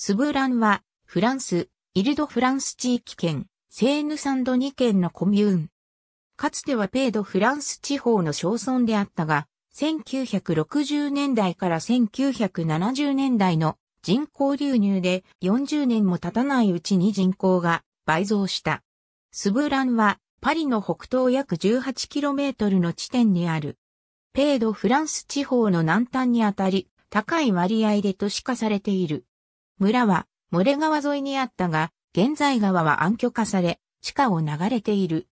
スブランは、フランス、イルド・フランス地域圏、セーヌ・サンド2県のコミューン。かつてはペイド・フランス地方の小村であったが、1960年代から1970年代の人口流入で40年も経たないうちに人口が倍増した。スブランはパリの北東約 18km の地点にある。ペイド・フランス地方の南端にあたり、高い割合で都市化されている。村は、モレ川沿いにあったが、現在川は暗渠化され、地下を流れている。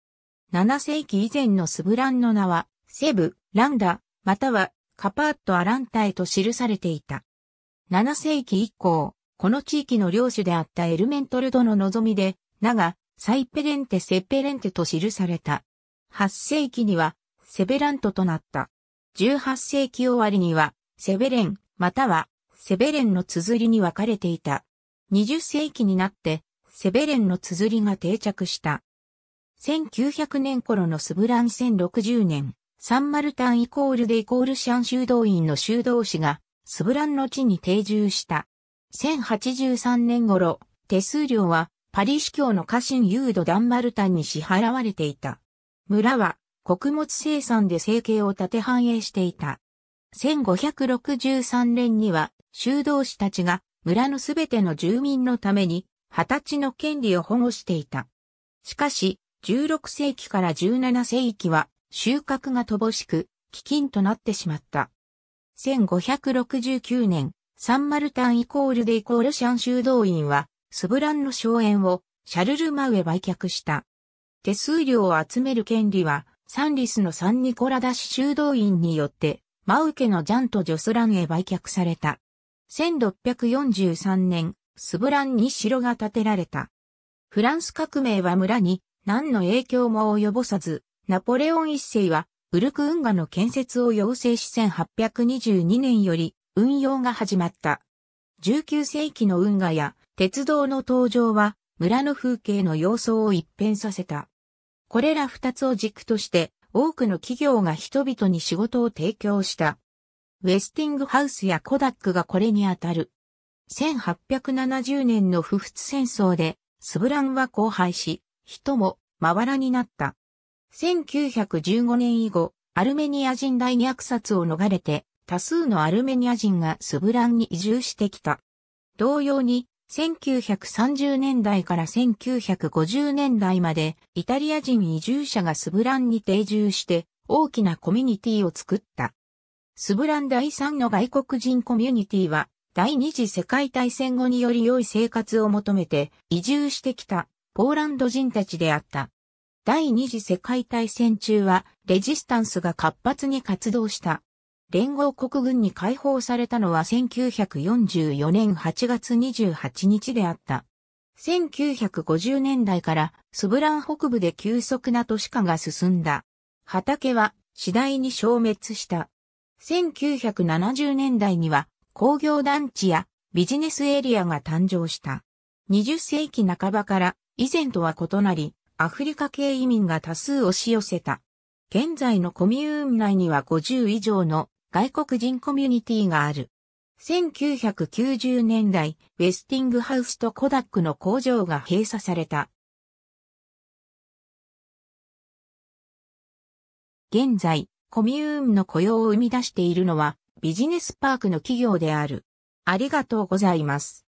7世紀以前のスブランの名は、セブ、ランダ、またはカパート・アランタへと記されていた。7世紀以降、この地域の領主であったエルメントルドの望みで、名が、サイペレンテ・セッペレンテと記された。8世紀には、セベラントとなった。18世紀終わりには、セベレン、またはセベレンの綴りに分かれていた。20世紀になって、セベレンの綴りが定着した。1900年頃のスブラン1060年、サンマルタンイコールでイコールシャン修道院の修道士が、スブランの地に定住した。1083年頃、手数料は、パリ市教の家臣ユード・ダンマルタンに支払われていた。村は、穀物生産で生計を立て繁栄していた。1563年には、修道士たちが村のすべての住民のために、二十歳の権利を保護していた。しかし、16世紀から17世紀は収穫が乏しく、飢饉となってしまった。1569年、サンマルタンイコールデイコールシャン修道院は、スブランの荘園をシャルルマウへ売却した。手数料を集める権利は、サンリスのサンニコラダシ修道院によって、マウ家のジャンとジョスランへ売却された。1643年、スブランに城が建てられた。フランス革命は村に何の影響も及ぼさず、ナポレオン一世はウルク運河の建設を要請し1822年より運用が始まった。19世紀の運河や鉄道の登場は村の風景の様相を一変させた。これら二つを軸として多くの企業が人々に仕事を提供した。ウェスティングハウスやコダックがこれにあたる。1870年の不仏戦争で、スブランは荒廃し、人もまばらになった。1915年以後、アルメニア人大虐殺を逃れて、多数のアルメニア人がスブランに移住してきた。同様に、1930年代から1950年代まで、イタリア人移住者がスブランに定住して、大きなコミュニティを作った。スブラン第3の外国人コミュニティは、第二次世界大戦後により良い生活を求めて移住してきたポーランド人たちであった。第二次世界大戦中はレジスタンスが活発に活動した。連合国軍に解放されたのは1944年8月28日であった。1950年代からスブラン北部で急速な都市化が進んだ。畑は次第に消滅した。1970年代には工業団地やビジネスエリアが誕生した。20世紀半ばから以前とは異なり、アフリカ系移民が多数押し寄せた。現在のコミューン内には50以上の外国人コミュニティがある。1990年代、ウェスティングハウスとコダックの工場が閉鎖された。現在、コミューンの雇用を生み出しているのはビジネスパークの企業である。ありがとうございます。